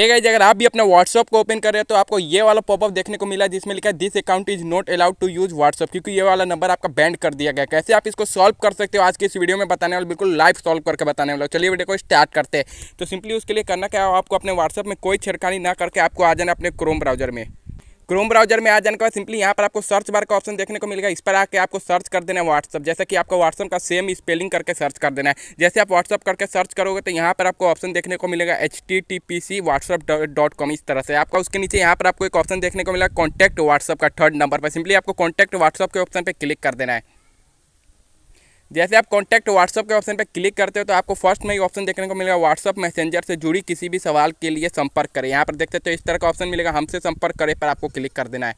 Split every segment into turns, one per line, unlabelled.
है गाइज अगर आप भी अपना व्हाट्सअप को ओपन कर रहे हो तो आपको ये वाला पॉपअप देखने को मिला जिसमें लिखा है this account is not allowed to use WhatsApp क्योंकि ये वाला नंबर आपका बैंड कर दिया गया कैसे आप इसको सॉल्व कर सकते हो आज की इस वीडियो में बताने वाले बिल्कुल लाइव सॉल्व करके बताने वाला चलिए वीडियो को स्टार्ट करते हैं तो सिंपली उसके लिए करना क्या आपको अपने व्हाट्सअप में कोई छिड़कानी ना करके आपको आ जाना अपने क्रोम ब्राउजर में क्रोम ब्राउजर में आ जाने के बाद सिंपली यहाँ पर आपको सर्च बार का ऑप्शन देखने को मिलेगा इस पर आके आपको सर्च कर देना है व्हाट्सअप जैसे कि आपको व्हाट्सअप का सेम स्पेलिंग करके सर्च कर देना है जैसे आप व्हाट्सअप करके सर्च करोगे तो यहाँ पर आपको ऑप्शन देखने को मिलेगा H T T dot com इस तरह से आपका उसके नीचे यहाँ पर आपको एक ऑप्शन देखने को मिला कॉन्टैक्ट व्हाट्सअप का थर्ड नंबर पर सिंपली आपको कॉन्टैक्ट व्हाट्सअप के ऑप्शन पर क्लिक कर देना है जैसे आप कॉन्टैक्ट व्हाट्सअप के ऑप्शन पर क्लिक करते हो तो आपको फर्स्ट में ही ऑप्शन देखने को मिलेगा व्हाट्सअप मैसेंजर से जुड़ी किसी भी सवाल के लिए संपर्क करें यहाँ पर देख सकते हो तो इस तरह का ऑप्शन मिलेगा हमसे संपर्क करें पर आपको क्लिक कर देना है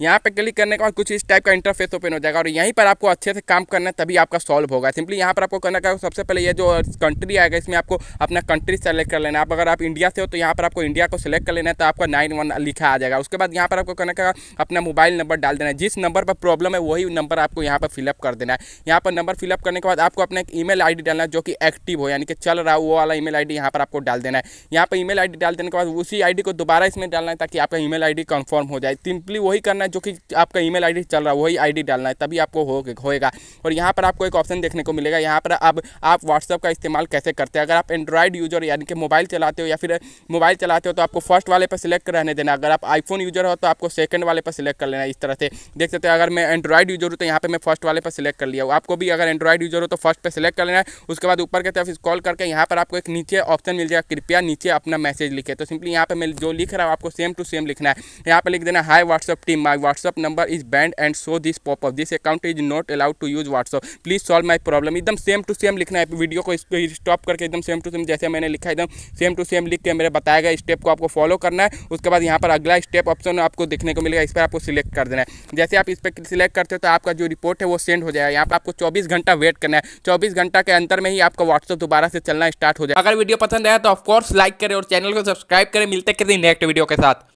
यहाँ पे क्लिक करने के बाद कुछ इस टाइप का इंटरफेस ओपन हो जाएगा और यहीं पर आपको अच्छे से काम करना है तभी आपका सॉल्व होगा सिंपली यहाँ पर आपको करना क्या सबसे पहले ये जो कंट्री आएगा इसमें आपको अपना कंट्री सेलेक्ट कर लेना है आप अगर आप इंडिया से हो तो यहाँ पर आपको इंडिया को सिलेक्ट कर लेना है तो आपका नाइन वन लिखा आ जाएगा उसके बाद यहाँ पर आपको करना का अपना मोबाइल नंबर डाल देना है जिस नंबर पर प्रॉब्लम है वही नंबर आपको यहाँ पर फिलअप कर देना है यहाँ पर नंबर फिलअप करने के बाद आपको अपना एक ई मेल डालना जो कि एक्टिव हो यानी कि चल रहा है वो वाला ई मेल यहाँ पर आपको डाल देना है यहाँ पर ई मेल डाल देने के बाद उसी आई को दोबारा इसमें डालना है ताकि आपका ई मेल कंफर्म हो जाए सिंपली वही करना करना है जो कि आपका ईमेल आईडी चल रहा है वही आईडी डालना है तभी आपको हो होएगा और यहाँ पर आपको एक ऑप्शन देखने को मिलेगा यहाँ पर अब आप व्हाट्सअप का इस्तेमाल कैसे करते हैं अगर आप एंड्रॉयड यूज़र यानी कि मोबाइल चलाते हो या फिर मोबाइल चलाते हो तो आपको फर्स्ट वाले पर सिलेक्ट रहने देना अगर आप आईफोन यूज़र हो तो आपको सेकंड वाले पर सिलेक्ट कर लेना इस तरह से देख सकते हो अगर मैं एंड्रॉयड यूज़र हूँ तो यहाँ पर मैं फर्स्ट वाले पर सिलेक्ट कर लिया हूँ आपको भी अगर एंड्रॉयड यूज़र हो तो फर्स्ट पर सिलेक्ट कर लेना है उसके बाद ऊपर की तरफ कॉल करके यहाँ पर आपको एक नीचे ऑप्शन मिल जाएगा कृपया नीचे अपना मैसेज लिखे तो सिंपली यहाँ पर मैं जो लिख रहा हूँ आपको सेम टू सेम लिखना है यहाँ पर लिख देना hi WhatsApp team my WhatsApp number is banned and show this popup this account is not allowed to use WhatsApp please solve my problem एकदम सेम टू सेम लिखना है video को स्टॉप करके एकदम सेम टू सेम जैसे मैंने लिखा एकदम सेम टू सेम लिख के मेरे बताया गया स्टेप को आपको फॉलो करना है उसके बाद यहाँ पर अगला स्टेप ऑप्शन आपको देखने को मिलेगा इस पर आपको सिलेक्ट कर देना है जैसे आप इस पर सिलेक्ट करते हो तो आपका जो रिपोर्ट है वो सेंड हो जाएगा यहाँ पर आपको चौबीस घंटा वेट करना है चौबीस घंटा के अंदर में ही आपका व्हाट्सअप दोबारा से चलना स्टार्ट हो जाए अगर वीडियो पसंद आया तो ऑफकोर्स लाइक करें और चैनल को सब्सक्राइब करें मिलते किसी नेक्स्ट वीडियो के साथ